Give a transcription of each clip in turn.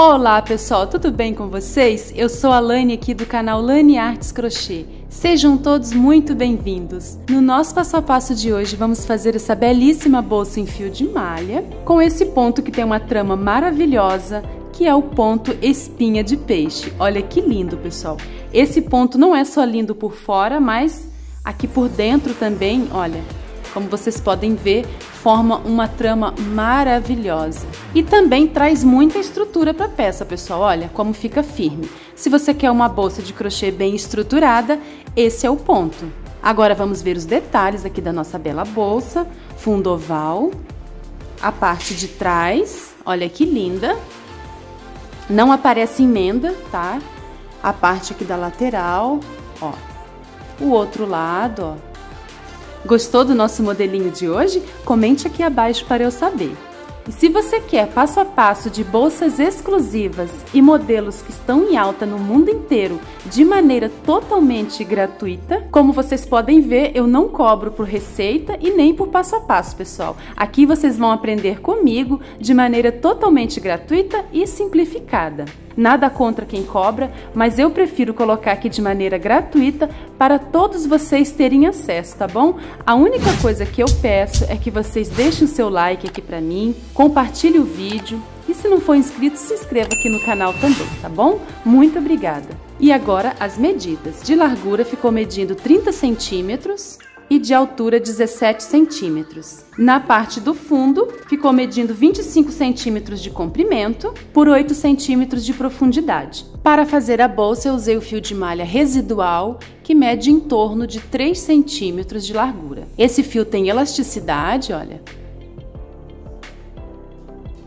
Olá pessoal, tudo bem com vocês? Eu sou a Lani aqui do canal Lani Artes Crochê. Sejam todos muito bem-vindos! No nosso passo a passo de hoje, vamos fazer essa belíssima bolsa em fio de malha, com esse ponto que tem uma trama maravilhosa, que é o ponto espinha de peixe. Olha que lindo, pessoal! Esse ponto não é só lindo por fora, mas aqui por dentro também, olha, como vocês podem ver, forma uma trama maravilhosa. E também traz muita estrutura para a peça, pessoal. Olha como fica firme. Se você quer uma bolsa de crochê bem estruturada, esse é o ponto. Agora vamos ver os detalhes aqui da nossa bela bolsa, fundo oval, a parte de trás, olha que linda. Não aparece emenda, tá? A parte aqui da lateral, ó. O outro lado, ó, Gostou do nosso modelinho de hoje? Comente aqui abaixo para eu saber. E se você quer passo a passo de bolsas exclusivas e modelos que estão em alta no mundo inteiro de maneira totalmente gratuita, como vocês podem ver, eu não cobro por receita e nem por passo a passo, pessoal. Aqui vocês vão aprender comigo de maneira totalmente gratuita e simplificada. Nada contra quem cobra, mas eu prefiro colocar aqui de maneira gratuita para todos vocês terem acesso, tá bom? A única coisa que eu peço é que vocês deixem o seu like aqui para mim, compartilhe o vídeo, e se não for inscrito, se inscreva aqui no canal também, tá bom? Muito obrigada! E agora as medidas. De largura ficou medindo 30 centímetros, e de altura 17 centímetros. Na parte do fundo, ficou medindo 25 centímetros de comprimento por 8 centímetros de profundidade. Para fazer a bolsa, eu usei o fio de malha residual, que mede em torno de 3 centímetros de largura. Esse fio tem elasticidade, olha,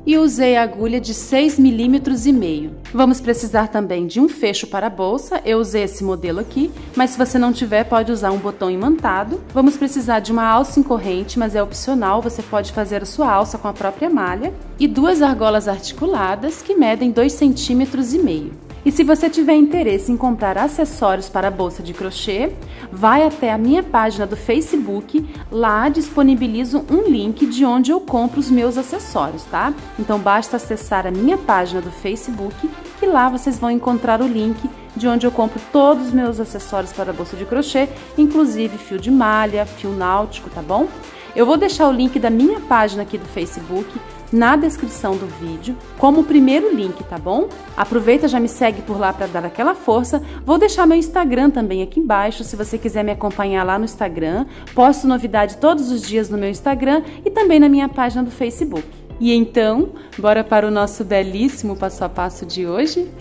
e usei a agulha de 6 milímetros e meio. Vamos precisar também de um fecho para a bolsa, eu usei esse modelo aqui, mas se você não tiver pode usar um botão imantado. Vamos precisar de uma alça em corrente, mas é opcional, você pode fazer a sua alça com a própria malha e duas argolas articuladas que medem 2,5 cm. E se você tiver interesse em comprar acessórios para a bolsa de crochê, vai até a minha página do Facebook, lá disponibilizo um link de onde eu compro os meus acessórios, tá? Então basta acessar a minha página do Facebook, que lá vocês vão encontrar o link de onde eu compro todos os meus acessórios para a bolsa de crochê, inclusive fio de malha, fio náutico, tá bom? Eu vou deixar o link da minha página aqui do Facebook na descrição do vídeo como o primeiro link, tá bom? Aproveita, já me segue por lá para dar aquela força. Vou deixar meu Instagram também aqui embaixo, se você quiser me acompanhar lá no Instagram. Posto novidade todos os dias no meu Instagram e também na minha página do Facebook. E então, bora para o nosso belíssimo passo a passo de hoje?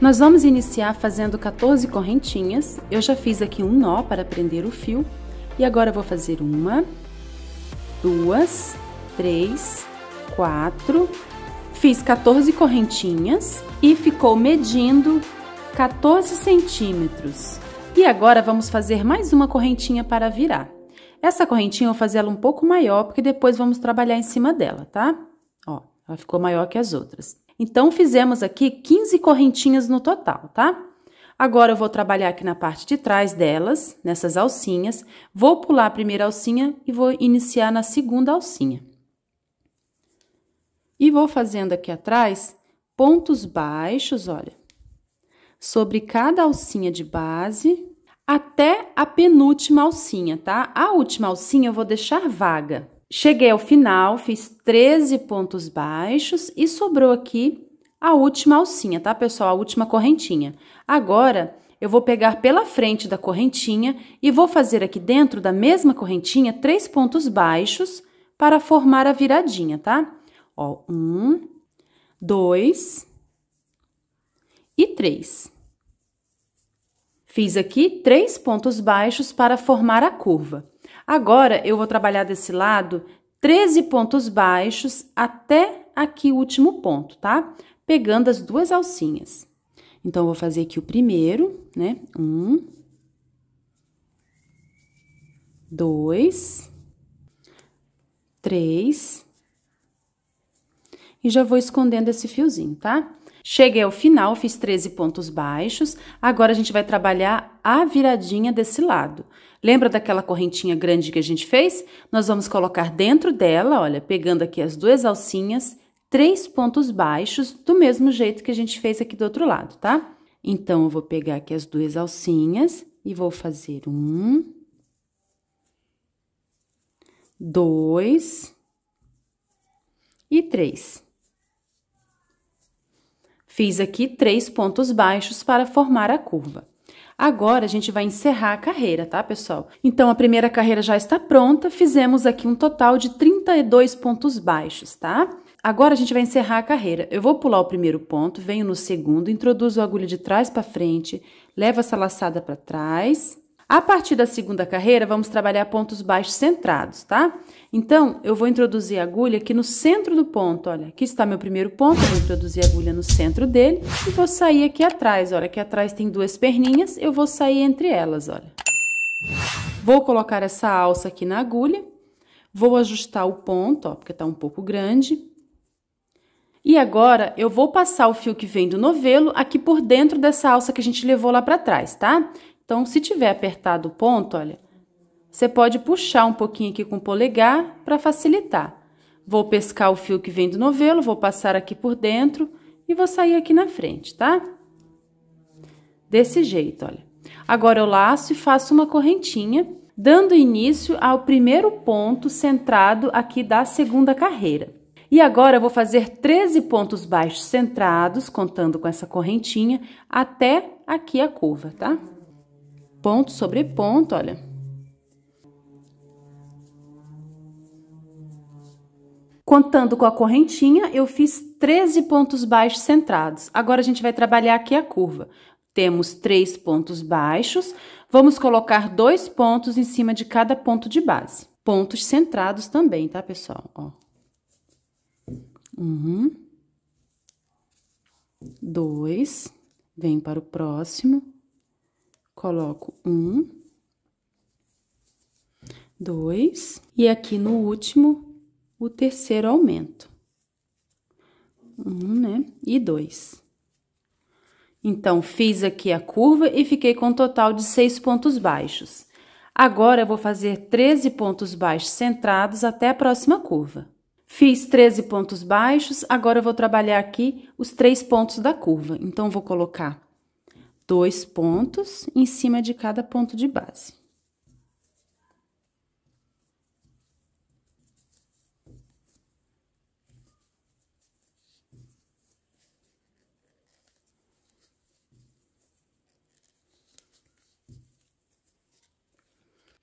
Nós vamos iniciar fazendo 14 correntinhas. Eu já fiz aqui um nó para prender o fio. E agora vou fazer uma, duas, três, quatro, fiz 14 correntinhas e ficou medindo 14 centímetros. E agora vamos fazer mais uma correntinha para virar. Essa correntinha eu vou fazer ela um pouco maior, porque depois vamos trabalhar em cima dela, tá? Ó, ela ficou maior que as outras. Então, fizemos aqui 15 correntinhas no total, tá? Agora, eu vou trabalhar aqui na parte de trás delas, nessas alcinhas. Vou pular a primeira alcinha e vou iniciar na segunda alcinha. E vou fazendo aqui atrás pontos baixos, olha, sobre cada alcinha de base até a penúltima alcinha, tá? A última alcinha eu vou deixar vaga. Cheguei ao final, fiz 13 pontos baixos e sobrou aqui a última alcinha, tá, pessoal? A última correntinha. Agora, eu vou pegar pela frente da correntinha e vou fazer aqui dentro da mesma correntinha três pontos baixos para formar a viradinha, tá? Ó, um, dois e três. Fiz aqui três pontos baixos para formar a curva. Agora, eu vou trabalhar desse lado 13 pontos baixos até aqui o último ponto, tá? Pegando as duas alcinhas. Então, eu vou fazer aqui o primeiro, né? Um, dois, três, e já vou escondendo esse fiozinho, tá? Cheguei ao final, fiz 13 pontos baixos. Agora a gente vai trabalhar a viradinha desse lado. Lembra daquela correntinha grande que a gente fez? Nós vamos colocar dentro dela, olha, pegando aqui as duas alcinhas, três pontos baixos, do mesmo jeito que a gente fez aqui do outro lado, tá? Então, eu vou pegar aqui as duas alcinhas e vou fazer um, dois e três. Fiz aqui três pontos baixos para formar a curva. Agora a gente vai encerrar a carreira, tá, pessoal? Então a primeira carreira já está pronta, fizemos aqui um total de 32 pontos baixos, tá? Agora a gente vai encerrar a carreira. Eu vou pular o primeiro ponto, venho no segundo, introduzo a agulha de trás para frente, levo essa laçada para trás, a partir da segunda carreira, vamos trabalhar pontos baixos centrados, tá? Então, eu vou introduzir a agulha aqui no centro do ponto, olha. Aqui está meu primeiro ponto, eu vou introduzir a agulha no centro dele e vou sair aqui atrás, olha. Aqui atrás tem duas perninhas, eu vou sair entre elas, olha. Vou colocar essa alça aqui na agulha, vou ajustar o ponto, ó, porque tá um pouco grande. E agora, eu vou passar o fio que vem do novelo aqui por dentro dessa alça que a gente levou lá para trás, tá? Então, se tiver apertado o ponto, olha, você pode puxar um pouquinho aqui com o polegar para facilitar. Vou pescar o fio que vem do novelo, vou passar aqui por dentro e vou sair aqui na frente, tá? Desse jeito, olha. Agora eu laço e faço uma correntinha, dando início ao primeiro ponto centrado aqui da segunda carreira. E agora eu vou fazer 13 pontos baixos centrados, contando com essa correntinha, até aqui a curva, tá? ponto sobre ponto, olha. Contando com a correntinha, eu fiz 13 pontos baixos centrados. Agora a gente vai trabalhar aqui a curva. Temos três pontos baixos, vamos colocar dois pontos em cima de cada ponto de base. Pontos centrados também, tá, pessoal? Ó. Um, dois, vem para o próximo, coloco um, dois, e aqui no último, o terceiro aumento. Um, né? E dois. Então, fiz aqui a curva e fiquei com um total de seis pontos baixos. Agora, eu vou fazer 13 pontos baixos centrados até a próxima curva. Fiz 13 pontos baixos, agora eu vou trabalhar aqui os três pontos da curva. Então, vou colocar dois pontos em cima de cada ponto de base.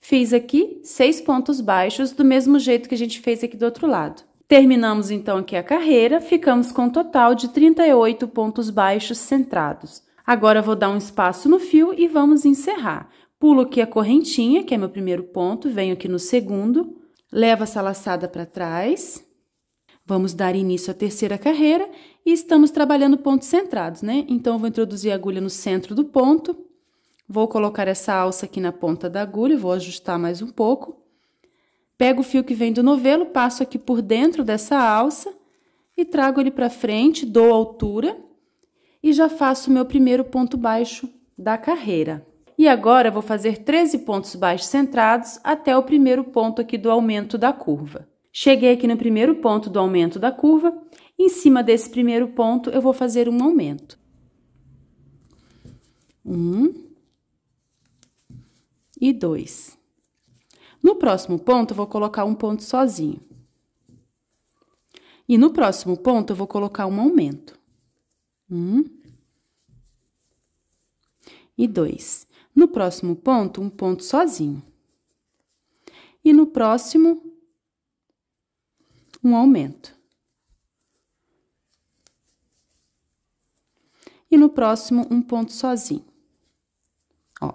Fiz aqui seis pontos baixos do mesmo jeito que a gente fez aqui do outro lado. Terminamos então aqui a carreira, ficamos com um total de 38 pontos baixos centrados. Agora vou dar um espaço no fio e vamos encerrar. Pulo aqui a correntinha, que é meu primeiro ponto, venho aqui no segundo, levo essa laçada para trás. Vamos dar início à terceira carreira e estamos trabalhando pontos centrados, né? Então, eu vou introduzir a agulha no centro do ponto, vou colocar essa alça aqui na ponta da agulha, vou ajustar mais um pouco. Pego o fio que vem do novelo, passo aqui por dentro dessa alça e trago ele para frente, dou altura e já faço meu primeiro ponto baixo da carreira. E agora vou fazer 13 pontos baixos centrados até o primeiro ponto aqui do aumento da curva. Cheguei aqui no primeiro ponto do aumento da curva, em cima desse primeiro ponto eu vou fazer um aumento. Um e dois. No próximo ponto eu vou colocar um ponto sozinho. E no próximo ponto eu vou colocar um aumento. Um. E dois. No próximo ponto, um ponto sozinho. E no próximo, um aumento. E no próximo, um ponto sozinho. Ó.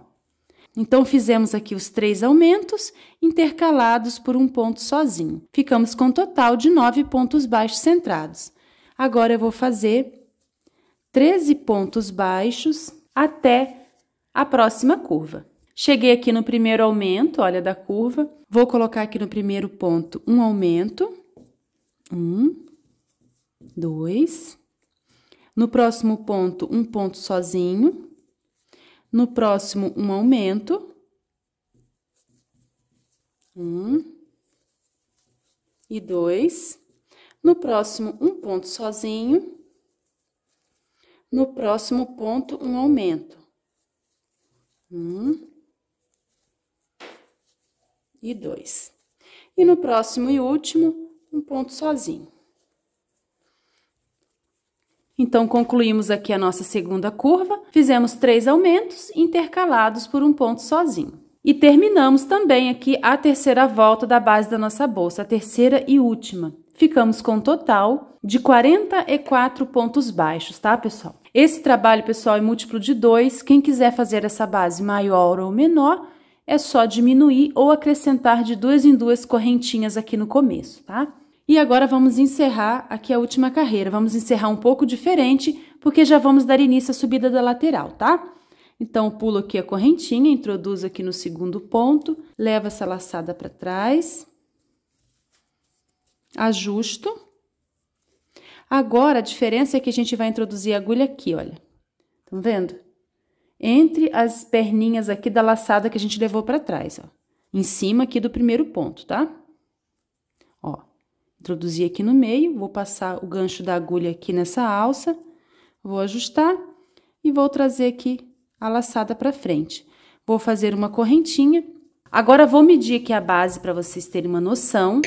Então, fizemos aqui os três aumentos intercalados por um ponto sozinho. Ficamos com um total de nove pontos baixos centrados. Agora, eu vou fazer 13 pontos baixos até a próxima curva. Cheguei aqui no primeiro aumento, olha, da curva. Vou colocar aqui no primeiro ponto um aumento. Um, dois. No próximo ponto, um ponto sozinho. No próximo, um aumento. Um e dois. No próximo, um ponto sozinho. No próximo ponto, um aumento. Um. E dois. E no próximo e último, um ponto sozinho. Então, concluímos aqui a nossa segunda curva, fizemos três aumentos intercalados por um ponto sozinho. E terminamos também aqui a terceira volta da base da nossa bolsa, a terceira e última. Ficamos com um total de 44 pontos baixos, tá, pessoal? Esse trabalho, pessoal, é múltiplo de 2. Quem quiser fazer essa base maior ou menor, é só diminuir ou acrescentar de duas em duas correntinhas aqui no começo, tá? E agora vamos encerrar aqui a última carreira. Vamos encerrar um pouco diferente, porque já vamos dar início à subida da lateral, tá? Então, pulo aqui a correntinha, introduzo aqui no segundo ponto, levo essa laçada para trás, ajusto Agora, a diferença é que a gente vai introduzir a agulha aqui, olha. Estão vendo? Entre as perninhas aqui da laçada que a gente levou para trás, ó. Em cima aqui do primeiro ponto, tá? Ó, introduzi aqui no meio, vou passar o gancho da agulha aqui nessa alça, vou ajustar e vou trazer aqui a laçada para frente. Vou fazer uma correntinha. Agora, vou medir aqui a base para vocês terem uma noção.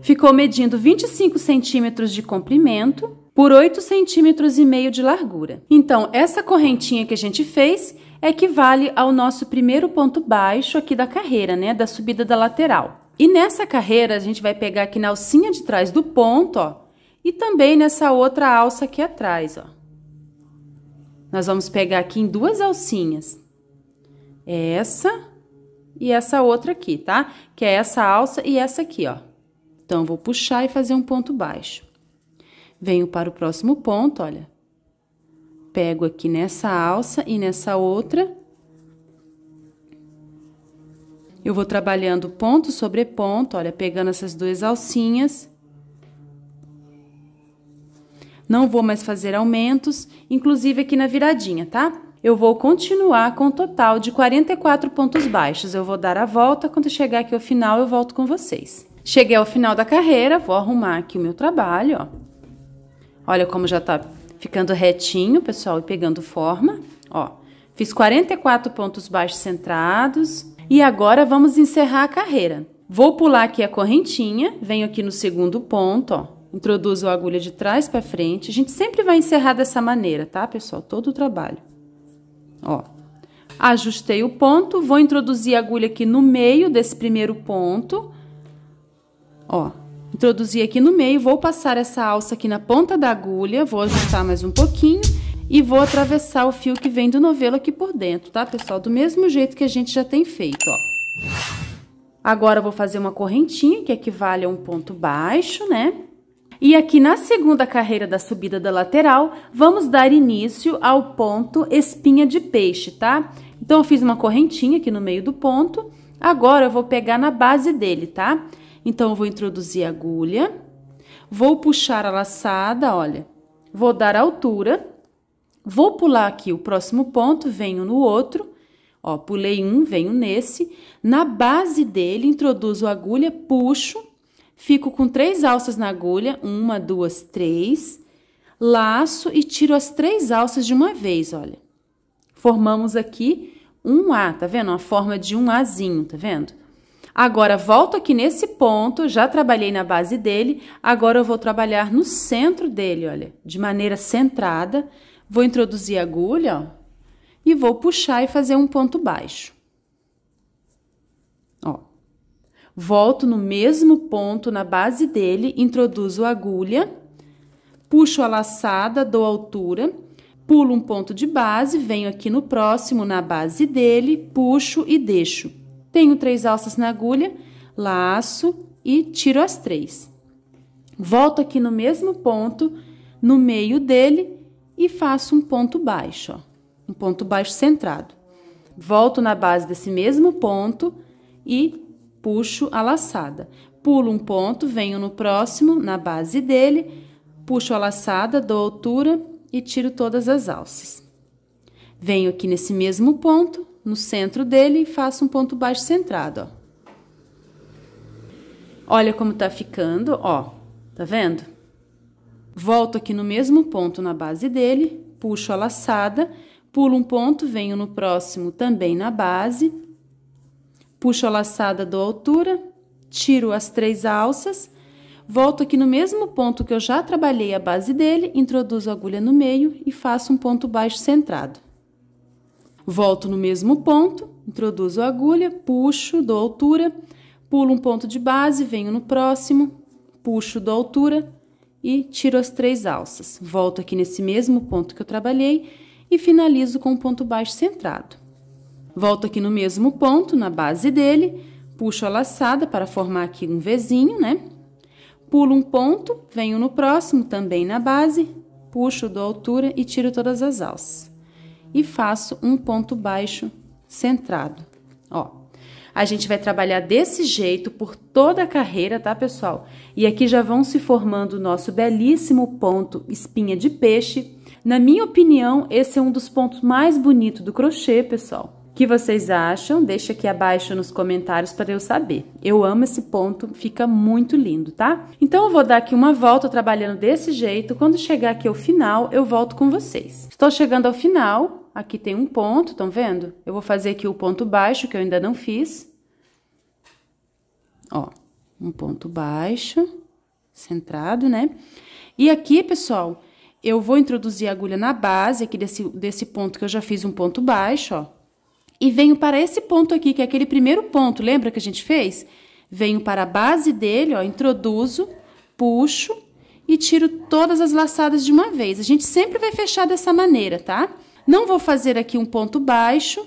Ficou medindo 25 centímetros de comprimento por 8 centímetros e meio de largura. Então, essa correntinha que a gente fez equivale ao nosso primeiro ponto baixo aqui da carreira, né, da subida da lateral. E nessa carreira, a gente vai pegar aqui na alcinha de trás do ponto, ó, e também nessa outra alça aqui atrás, ó. Nós vamos pegar aqui em duas alcinhas. Essa e essa outra aqui, tá? Que é essa alça e essa aqui, ó. Então, vou puxar e fazer um ponto baixo. Venho para o próximo ponto, olha. Pego aqui nessa alça e nessa outra. Eu vou trabalhando ponto sobre ponto, olha, pegando essas duas alcinhas. Não vou mais fazer aumentos, inclusive aqui na viradinha, tá? Eu vou continuar com um total de 44 pontos baixos. Eu vou dar a volta, quando chegar aqui ao final eu volto com vocês. Cheguei ao final da carreira, vou arrumar aqui o meu trabalho, ó. Olha como já tá ficando retinho, pessoal, e pegando forma, ó. Fiz 44 pontos baixos centrados e agora vamos encerrar a carreira. Vou pular aqui a correntinha, venho aqui no segundo ponto, ó. Introduzo a agulha de trás para frente. A gente sempre vai encerrar dessa maneira, tá, pessoal? Todo o trabalho. Ó. Ajustei o ponto, vou introduzir a agulha aqui no meio desse primeiro ponto Ó, introduzi aqui no meio, vou passar essa alça aqui na ponta da agulha, vou ajustar mais um pouquinho e vou atravessar o fio que vem do novelo aqui por dentro, tá, pessoal? Do mesmo jeito que a gente já tem feito, ó. Agora, vou fazer uma correntinha, que equivale a um ponto baixo, né? E aqui na segunda carreira da subida da lateral, vamos dar início ao ponto espinha de peixe, tá? Então, eu fiz uma correntinha aqui no meio do ponto. Agora, eu vou pegar na base dele, tá? Tá? Então, eu vou introduzir a agulha, vou puxar a laçada, olha, vou dar altura, vou pular aqui o próximo ponto, venho no outro, ó, pulei um, venho nesse, na base dele, introduzo a agulha, puxo, fico com três alças na agulha, uma, duas, três, laço e tiro as três alças de uma vez, olha. Formamos aqui um A, tá vendo? Uma forma de um Azinho, tá vendo? Agora volto aqui nesse ponto, já trabalhei na base dele, agora eu vou trabalhar no centro dele, olha, de maneira centrada. Vou introduzir a agulha, ó, e vou puxar e fazer um ponto baixo. Ó. Volto no mesmo ponto na base dele, introduzo a agulha, puxo a laçada, dou altura, pulo um ponto de base, venho aqui no próximo na base dele, puxo e deixo tenho três alças na agulha, laço e tiro as três. Volto aqui no mesmo ponto, no meio dele e faço um ponto baixo, ó, um ponto baixo centrado. Volto na base desse mesmo ponto e puxo a laçada. Pulo um ponto, venho no próximo, na base dele, puxo a laçada, dou altura e tiro todas as alças. Venho aqui nesse mesmo ponto, no centro dele e faço um ponto baixo centrado, ó. Olha como tá ficando, ó. Tá vendo? Volto aqui no mesmo ponto na base dele, puxo a laçada, pulo um ponto, venho no próximo também na base, puxo a laçada, dou altura, tiro as três alças, volto aqui no mesmo ponto que eu já trabalhei a base dele, introduzo a agulha no meio e faço um ponto baixo centrado. Volto no mesmo ponto, introduzo a agulha, puxo, dou altura, pulo um ponto de base, venho no próximo, puxo, dou altura e tiro as três alças. Volto aqui nesse mesmo ponto que eu trabalhei e finalizo com um ponto baixo centrado. Volto aqui no mesmo ponto, na base dele, puxo a laçada para formar aqui um Vzinho, né? Pulo um ponto, venho no próximo, também na base, puxo, dou altura e tiro todas as alças e faço um ponto baixo centrado. Ó, a gente vai trabalhar desse jeito por toda a carreira, tá, pessoal? E aqui já vão se formando o nosso belíssimo ponto espinha de peixe. Na minha opinião, esse é um dos pontos mais bonitos do crochê, pessoal que vocês acham, deixa aqui abaixo nos comentários para eu saber. Eu amo esse ponto, fica muito lindo, tá? Então eu vou dar aqui uma volta trabalhando desse jeito, quando chegar aqui ao final eu volto com vocês. Estou chegando ao final, aqui tem um ponto, estão vendo? Eu vou fazer aqui o ponto baixo, que eu ainda não fiz. Ó, um ponto baixo, centrado, né? E aqui, pessoal, eu vou introduzir a agulha na base aqui desse, desse ponto que eu já fiz um ponto baixo, ó. E venho para esse ponto aqui, que é aquele primeiro ponto, lembra que a gente fez? Venho para a base dele, ó, introduzo, puxo e tiro todas as laçadas de uma vez. A gente sempre vai fechar dessa maneira, tá? Tá? Não vou fazer aqui um ponto baixo,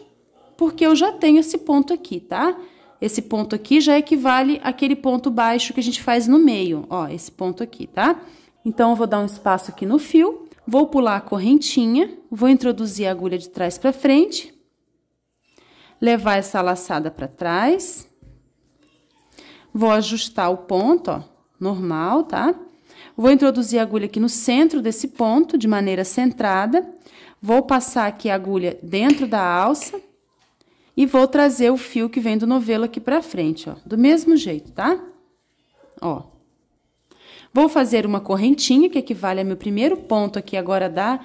porque eu já tenho esse ponto aqui, tá? Esse ponto aqui já equivale àquele ponto baixo que a gente faz no meio, ó, esse ponto aqui, tá? Então, eu vou dar um espaço aqui no fio, vou pular a correntinha, vou introduzir a agulha de trás para frente, levar essa laçada para trás, vou ajustar o ponto, ó, normal, tá? Vou introduzir a agulha aqui no centro desse ponto, de maneira centrada, Vou passar aqui a agulha dentro da alça e vou trazer o fio que vem do novelo aqui pra frente, ó. Do mesmo jeito, tá? Ó. Vou fazer uma correntinha, que equivale ao meu primeiro ponto aqui agora da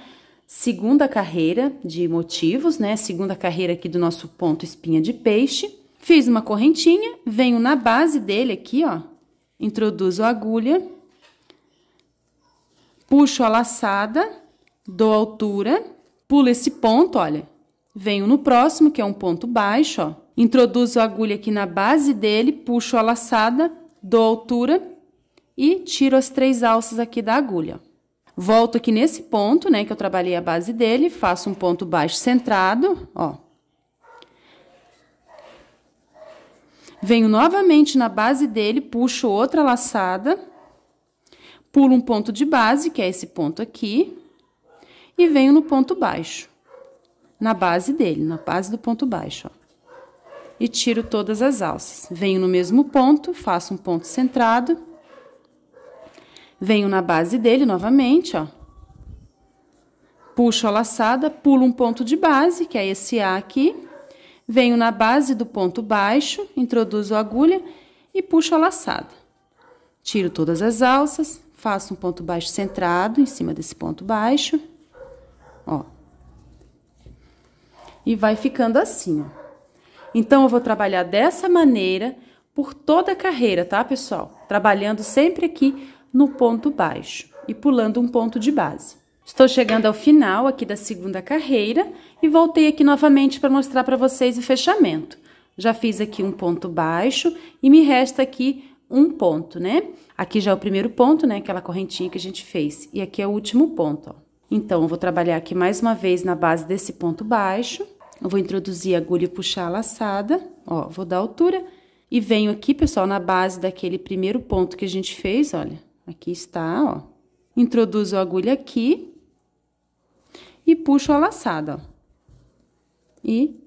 segunda carreira de motivos, né? Segunda carreira aqui do nosso ponto espinha de peixe. Fiz uma correntinha, venho na base dele aqui, ó, introduzo a agulha, puxo a laçada, dou altura Pulo esse ponto, olha. Venho no próximo, que é um ponto baixo, ó. Introduzo a agulha aqui na base dele, puxo a laçada, dou altura e tiro as três alças aqui da agulha. Volto aqui nesse ponto, né, que eu trabalhei a base dele, faço um ponto baixo centrado, ó. Venho novamente na base dele, puxo outra laçada, pulo um ponto de base, que é esse ponto aqui, e venho no ponto baixo, na base dele, na base do ponto baixo, ó. E tiro todas as alças. Venho no mesmo ponto, faço um ponto centrado, venho na base dele novamente, ó. Puxo a laçada, pulo um ponto de base, que é esse A aqui, venho na base do ponto baixo, introduzo a agulha e puxo a laçada. Tiro todas as alças, faço um ponto baixo centrado em cima desse ponto baixo ó. E vai ficando assim, ó. Então, eu vou trabalhar dessa maneira por toda a carreira, tá, pessoal? Trabalhando sempre aqui no ponto baixo e pulando um ponto de base. Estou chegando ao final aqui da segunda carreira e voltei aqui novamente para mostrar para vocês o fechamento. Já fiz aqui um ponto baixo e me resta aqui um ponto, né? Aqui já é o primeiro ponto, né? Aquela correntinha que a gente fez. E aqui é o último ponto, ó. Então, eu vou trabalhar aqui mais uma vez na base desse ponto baixo. Eu vou introduzir a agulha e puxar a laçada, ó, vou dar altura. E venho aqui, pessoal, na base daquele primeiro ponto que a gente fez, olha. Aqui está, ó. Introduzo a agulha aqui. E puxo a laçada, ó. E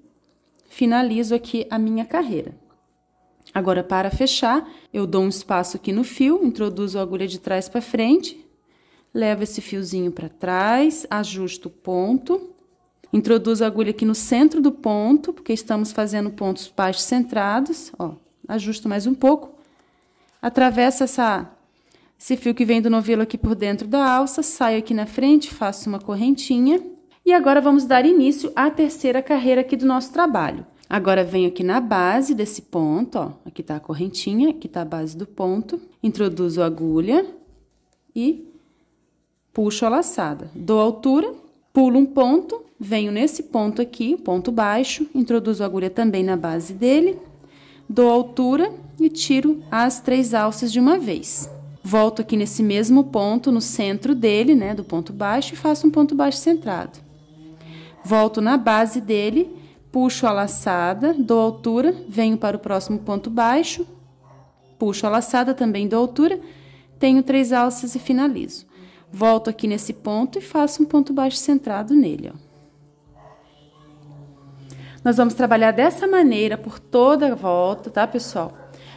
finalizo aqui a minha carreira. Agora, para fechar, eu dou um espaço aqui no fio, introduzo a agulha de trás para frente, leva esse fiozinho para trás, ajusta o ponto, introduzo a agulha aqui no centro do ponto, porque estamos fazendo pontos baixos centrados, ó, ajusto mais um pouco, atravessa essa, esse fio que vem do novelo aqui por dentro da alça, saio aqui na frente, faço uma correntinha, e agora vamos dar início à terceira carreira aqui do nosso trabalho. Agora, venho aqui na base desse ponto, ó, aqui tá a correntinha, aqui tá a base do ponto, introduzo a agulha e puxo a laçada, dou altura, pulo um ponto, venho nesse ponto aqui, ponto baixo, introduzo a agulha também na base dele, dou altura e tiro as três alças de uma vez. Volto aqui nesse mesmo ponto, no centro dele, né, do ponto baixo, e faço um ponto baixo centrado. Volto na base dele, puxo a laçada, dou altura, venho para o próximo ponto baixo, puxo a laçada, também dou altura, tenho três alças e finalizo. Volto aqui nesse ponto e faço um ponto baixo centrado nele, ó. Nós vamos trabalhar dessa maneira por toda a volta, tá, pessoal?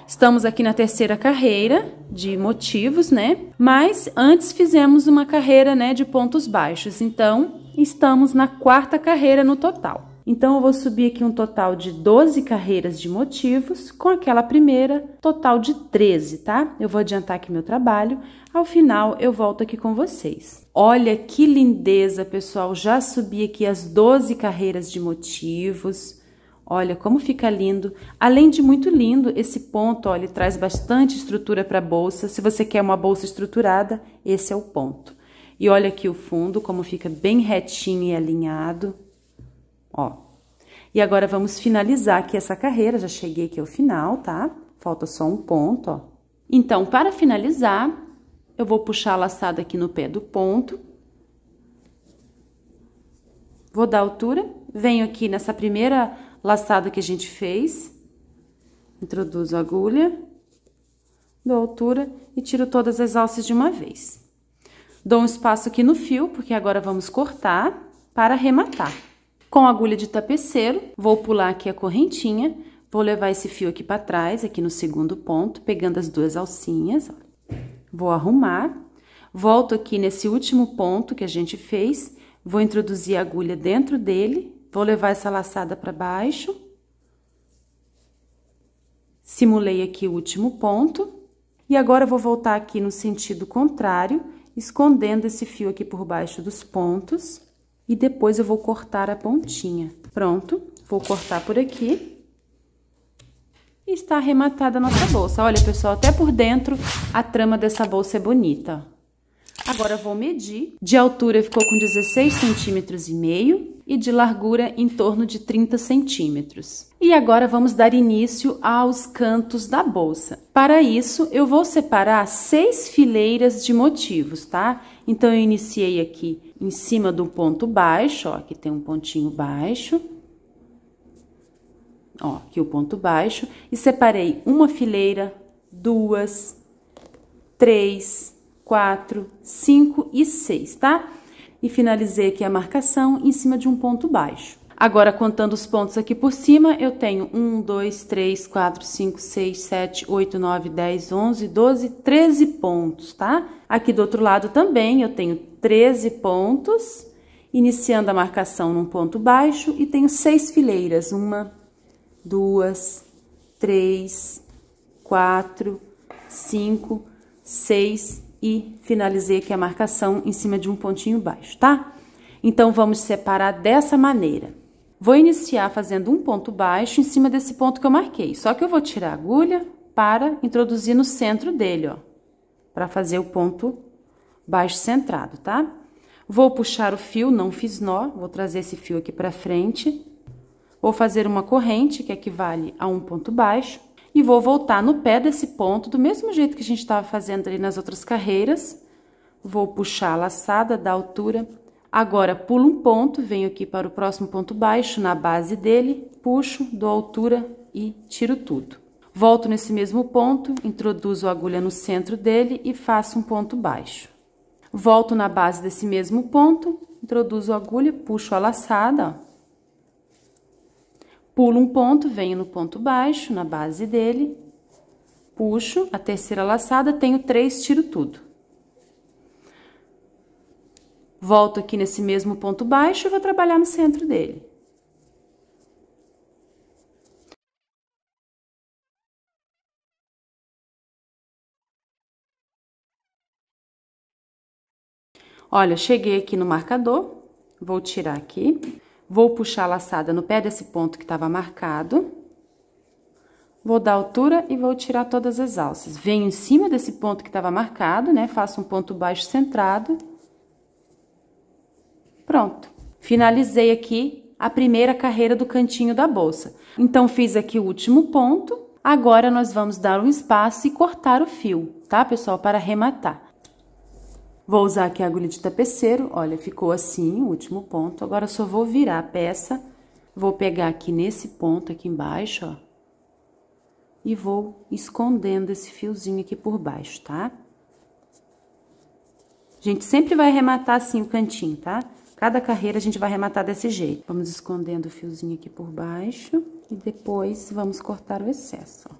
Estamos aqui na terceira carreira de motivos, né? Mas antes fizemos uma carreira, né, de pontos baixos. Então, estamos na quarta carreira no total. Então, eu vou subir aqui um total de 12 carreiras de motivos, com aquela primeira, total de 13, tá? Eu vou adiantar aqui meu trabalho, ao final eu volto aqui com vocês. Olha que lindeza, pessoal! Já subi aqui as 12 carreiras de motivos. Olha como fica lindo. Além de muito lindo, esse ponto, olha, traz bastante estrutura para a bolsa. Se você quer uma bolsa estruturada, esse é o ponto. E olha aqui o fundo, como fica bem retinho e alinhado. Ó. E agora vamos finalizar aqui essa carreira. Já cheguei aqui ao final, tá? Falta só um ponto, ó. Então, para finalizar, eu vou puxar a laçada aqui no pé do ponto. Vou dar altura, venho aqui nessa primeira laçada que a gente fez, introduzo a agulha, dou altura e tiro todas as alças de uma vez. Dou um espaço aqui no fio, porque agora vamos cortar para arrematar. Com a agulha de tapeceiro, vou pular aqui a correntinha, vou levar esse fio aqui para trás, aqui no segundo ponto, pegando as duas alcinhas, ó. Vou arrumar, volto aqui nesse último ponto que a gente fez, vou introduzir a agulha dentro dele, vou levar essa laçada para baixo. Simulei aqui o último ponto. E agora, vou voltar aqui no sentido contrário, escondendo esse fio aqui por baixo dos pontos. E depois, eu vou cortar a pontinha. Pronto, vou cortar por aqui. E está arrematada a nossa bolsa. Olha, pessoal, até por dentro a trama dessa bolsa é bonita. Agora vou medir. De altura ficou com 16 centímetros e meio e de largura em torno de 30 centímetros. E agora vamos dar início aos cantos da bolsa. Para isso, eu vou separar seis fileiras de motivos, tá? Então, eu iniciei aqui em cima do ponto baixo, ó, aqui tem um pontinho baixo ó, aqui o ponto baixo, e separei uma fileira, duas, três, quatro, cinco e seis, tá? E finalizei aqui a marcação em cima de um ponto baixo. Agora, contando os pontos aqui por cima, eu tenho 1, 2, 3, 4, 5, 6, 7, 8, 9, 10, 11, 12, 13 pontos, tá? Aqui do outro lado também eu tenho 13 pontos, iniciando a marcação num ponto baixo e tenho seis fileiras, uma, duas, três, quatro, cinco, seis e finalizei aqui a marcação em cima de um pontinho baixo, tá? Então, vamos separar dessa maneira. Vou iniciar fazendo um ponto baixo em cima desse ponto que eu marquei, só que eu vou tirar a agulha para introduzir no centro dele, ó, para fazer o ponto baixo centrado, tá? Vou puxar o fio, não fiz nó, vou trazer esse fio aqui para frente, Vou fazer uma corrente, que equivale a um ponto baixo, e vou voltar no pé desse ponto, do mesmo jeito que a gente estava fazendo ali nas outras carreiras. Vou puxar a laçada da altura. Agora, pulo um ponto, venho aqui para o próximo ponto baixo, na base dele, puxo, dou altura e tiro tudo. Volto nesse mesmo ponto, introduzo a agulha no centro dele e faço um ponto baixo. Volto na base desse mesmo ponto, introduzo a agulha, puxo a laçada, ó, pulo um ponto, venho no ponto baixo, na base dele, puxo a terceira laçada, tenho três, tiro tudo. Volto aqui nesse mesmo ponto baixo e vou trabalhar no centro dele. Olha, cheguei aqui no marcador, vou tirar aqui. Vou puxar a laçada no pé desse ponto que estava marcado. Vou dar altura e vou tirar todas as alças. Venho em cima desse ponto que estava marcado, né? Faço um ponto baixo centrado. Pronto. Finalizei aqui a primeira carreira do cantinho da bolsa. Então, fiz aqui o último ponto. Agora, nós vamos dar um espaço e cortar o fio, tá, pessoal? Para arrematar. Vou usar aqui a agulha de tapeceiro, olha, ficou assim o último ponto. Agora, só vou virar a peça, vou pegar aqui nesse ponto aqui embaixo, ó. E vou escondendo esse fiozinho aqui por baixo, tá? A gente sempre vai arrematar assim o cantinho, tá? Cada carreira a gente vai arrematar desse jeito. Vamos escondendo o fiozinho aqui por baixo e depois vamos cortar o excesso, ó.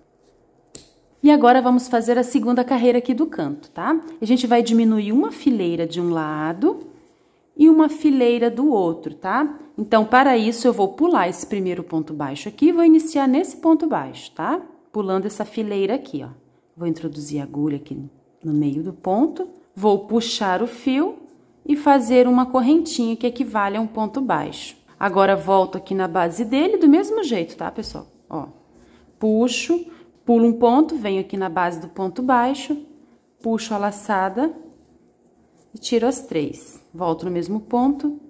E agora vamos fazer a segunda carreira aqui do canto, tá? A gente vai diminuir uma fileira de um lado e uma fileira do outro, tá? Então, para isso, eu vou pular esse primeiro ponto baixo aqui e vou iniciar nesse ponto baixo, tá? Pulando essa fileira aqui, ó. Vou introduzir a agulha aqui no meio do ponto, vou puxar o fio e fazer uma correntinha que equivale a um ponto baixo. Agora, volto aqui na base dele do mesmo jeito, tá, pessoal? Ó, puxo Pulo um ponto, venho aqui na base do ponto baixo, puxo a laçada e tiro as três. Volto no mesmo ponto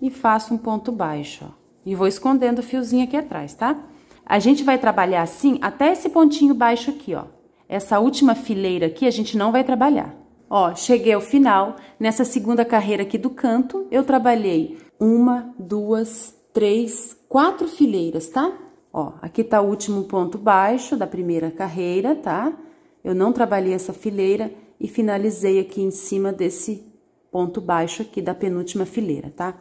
e faço um ponto baixo, ó. E vou escondendo o fiozinho aqui atrás, tá? A gente vai trabalhar assim até esse pontinho baixo aqui, ó. Essa última fileira aqui a gente não vai trabalhar. Ó, cheguei ao final. Nessa segunda carreira aqui do canto, eu trabalhei uma, duas, três, quatro fileiras, tá? Ó, aqui tá o último ponto baixo da primeira carreira, tá? Eu não trabalhei essa fileira e finalizei aqui em cima desse ponto baixo aqui da penúltima fileira, tá?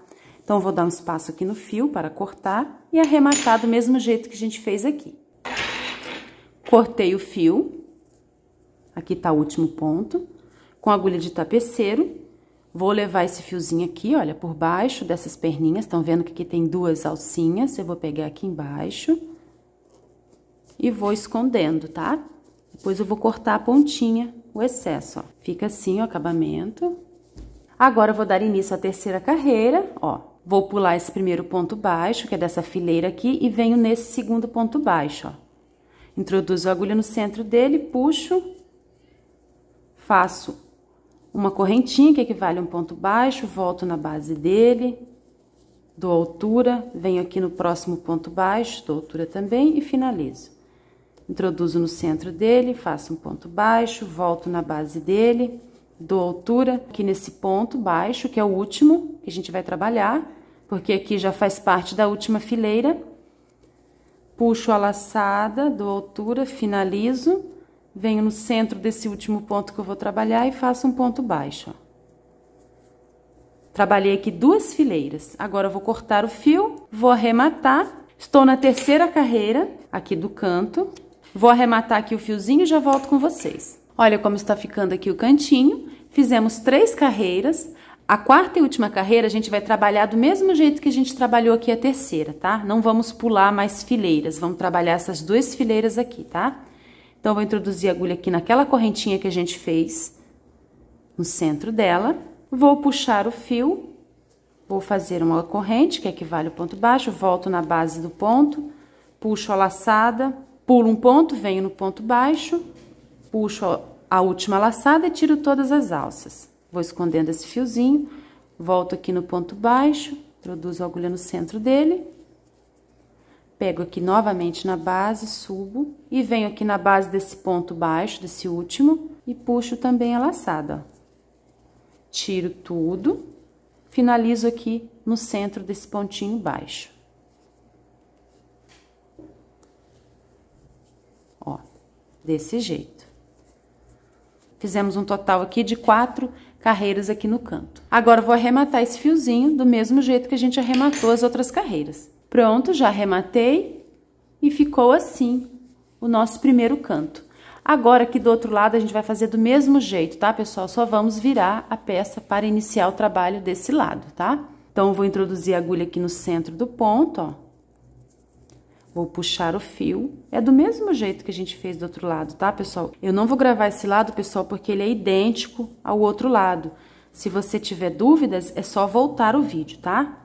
Então, vou dar um espaço aqui no fio para cortar e arrematar do mesmo jeito que a gente fez aqui. Cortei o fio, aqui tá o último ponto, com agulha de tapeceiro Vou levar esse fiozinho aqui, olha, por baixo dessas perninhas. Estão vendo que aqui tem duas alcinhas. Eu vou pegar aqui embaixo. E vou escondendo, tá? Depois eu vou cortar a pontinha, o excesso, ó. Fica assim o acabamento. Agora, eu vou dar início à terceira carreira, ó. Vou pular esse primeiro ponto baixo, que é dessa fileira aqui, e venho nesse segundo ponto baixo, ó. Introduzo a agulha no centro dele, puxo, faço uma correntinha que equivale a um ponto baixo, volto na base dele, dou altura, venho aqui no próximo ponto baixo, dou altura também e finalizo. Introduzo no centro dele, faço um ponto baixo, volto na base dele, dou altura aqui nesse ponto baixo, que é o último que a gente vai trabalhar, porque aqui já faz parte da última fileira. Puxo a laçada, dou altura, finalizo venho no centro desse último ponto que eu vou trabalhar e faço um ponto baixo. Trabalhei aqui duas fileiras. Agora vou cortar o fio, vou arrematar. Estou na terceira carreira aqui do canto. Vou arrematar aqui o fiozinho e já volto com vocês. Olha como está ficando aqui o cantinho. Fizemos três carreiras. A quarta e última carreira a gente vai trabalhar do mesmo jeito que a gente trabalhou aqui a terceira, tá? Não vamos pular mais fileiras, vamos trabalhar essas duas fileiras aqui, tá? Então, eu vou introduzir a agulha aqui naquela correntinha que a gente fez, no centro dela. Vou puxar o fio, vou fazer uma corrente, que equivale é ao ponto baixo, volto na base do ponto, puxo a laçada, pulo um ponto, venho no ponto baixo, puxo a última laçada e tiro todas as alças. Vou escondendo esse fiozinho, volto aqui no ponto baixo, introduzo a agulha no centro dele, pego aqui novamente na base, subo e venho aqui na base desse ponto baixo, desse último, e puxo também a laçada, ó. Tiro tudo, finalizo aqui no centro desse pontinho baixo. Ó, desse jeito. Fizemos um total aqui de quatro carreiras aqui no canto. Agora, vou arrematar esse fiozinho do mesmo jeito que a gente arrematou as outras carreiras. Pronto, já rematei e ficou assim o nosso primeiro canto. Agora aqui do outro lado a gente vai fazer do mesmo jeito, tá, pessoal? Só vamos virar a peça para iniciar o trabalho desse lado, tá? Então, eu vou introduzir a agulha aqui no centro do ponto, ó. Vou puxar o fio. É do mesmo jeito que a gente fez do outro lado, tá, pessoal? Eu não vou gravar esse lado, pessoal, porque ele é idêntico ao outro lado. Se você tiver dúvidas, é só voltar o vídeo, tá?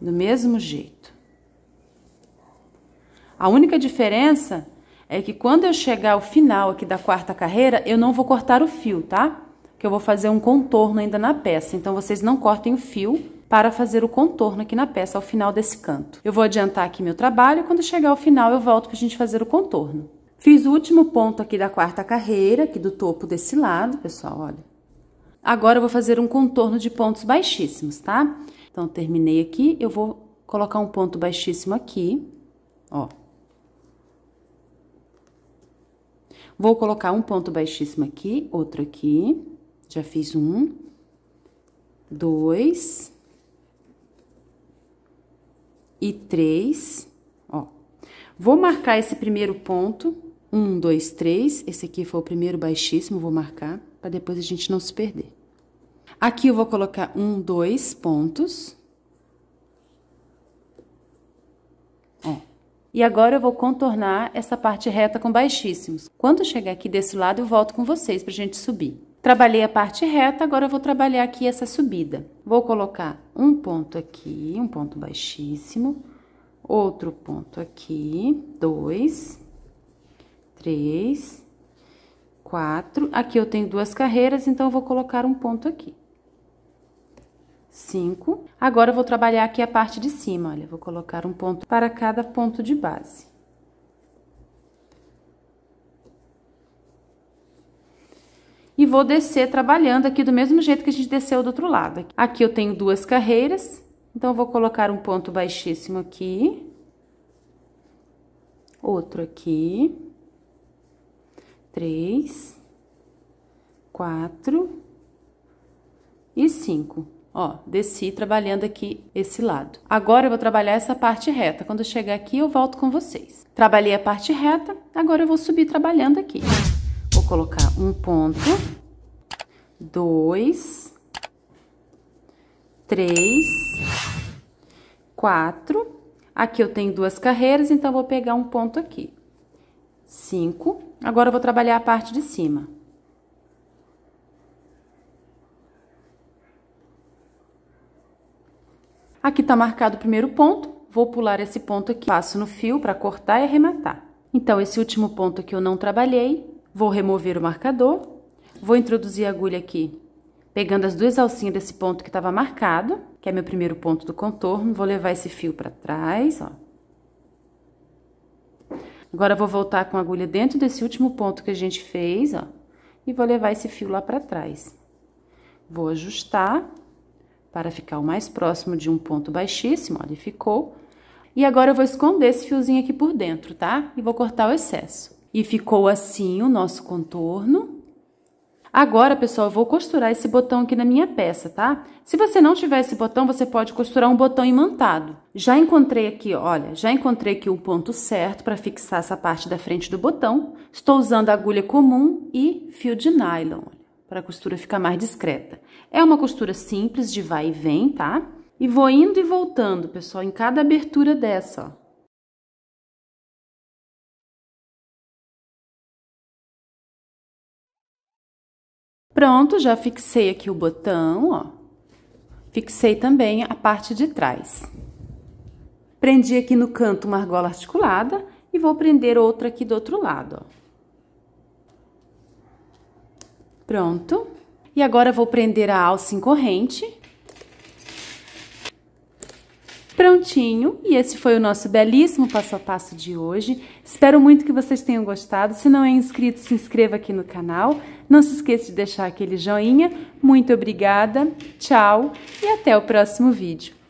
do mesmo jeito. A única diferença é que quando eu chegar ao final aqui da quarta carreira, eu não vou cortar o fio, tá? Que eu vou fazer um contorno ainda na peça. Então, vocês não cortem o fio para fazer o contorno aqui na peça, ao final desse canto. Eu vou adiantar aqui meu trabalho e quando chegar ao final eu volto para a gente fazer o contorno. Fiz o último ponto aqui da quarta carreira, aqui do topo desse lado, pessoal, olha. Agora eu vou fazer um contorno de pontos baixíssimos, tá? Então, terminei aqui, eu vou colocar um ponto baixíssimo aqui, ó. Vou colocar um ponto baixíssimo aqui, outro aqui, já fiz um, dois e três, ó. Vou marcar esse primeiro ponto, um, dois, três, esse aqui foi o primeiro baixíssimo, vou marcar, para depois a gente não se perder. Aqui eu vou colocar um, dois pontos. Ó. É. E agora eu vou contornar essa parte reta com baixíssimos. Quando chegar aqui desse lado, eu volto com vocês pra gente subir. Trabalhei a parte reta, agora eu vou trabalhar aqui essa subida. Vou colocar um ponto aqui, um ponto baixíssimo, outro ponto aqui, dois, três, quatro. Aqui eu tenho duas carreiras, então eu vou colocar um ponto aqui. 5. Agora eu vou trabalhar aqui a parte de cima, olha, vou colocar um ponto para cada ponto de base. E vou descer trabalhando aqui do mesmo jeito que a gente desceu do outro lado. Aqui eu tenho duas carreiras, então eu vou colocar um ponto baixíssimo aqui. Outro aqui. Três. Quatro. E cinco. Ó, desci trabalhando aqui esse lado. Agora eu vou trabalhar essa parte reta. Quando eu chegar aqui, eu volto com vocês. Trabalhei a parte reta, agora eu vou subir trabalhando aqui. Vou colocar um ponto, dois, três, quatro. Aqui eu tenho duas carreiras, então vou pegar um ponto aqui. Cinco. Agora eu vou trabalhar a parte de cima. Aqui está marcado o primeiro ponto, vou pular esse ponto aqui, passo no fio para cortar e arrematar. Então, esse último ponto aqui eu não trabalhei, vou remover o marcador, vou introduzir a agulha aqui, pegando as duas alcinhas desse ponto que estava marcado, que é meu primeiro ponto do contorno, vou levar esse fio para trás, ó. Agora, vou voltar com a agulha dentro desse último ponto que a gente fez, ó, e vou levar esse fio lá para trás. Vou ajustar para ficar o mais próximo de um ponto baixíssimo, olha, ficou. E agora eu vou esconder esse fiozinho aqui por dentro, tá? E vou cortar o excesso. E ficou assim o nosso contorno. Agora, pessoal, eu vou costurar esse botão aqui na minha peça, tá? Se você não tiver esse botão, você pode costurar um botão imantado. Já encontrei aqui, olha, já encontrei aqui o ponto certo para fixar essa parte da frente do botão. Estou usando agulha comum e fio de nylon, para a costura ficar mais discreta. É uma costura simples de vai e vem, tá? E vou indo e voltando, pessoal, em cada abertura dessa, ó. Pronto, já fixei aqui o botão, ó. Fixei também a parte de trás. Prendi aqui no canto uma argola articulada e vou prender outra aqui do outro lado, ó. Pronto. E agora vou prender a alça em corrente. Prontinho, e esse foi o nosso belíssimo passo a passo de hoje. Espero muito que vocês tenham gostado. Se não é inscrito, se inscreva aqui no canal. Não se esqueça de deixar aquele joinha. Muito obrigada, tchau e até o próximo vídeo.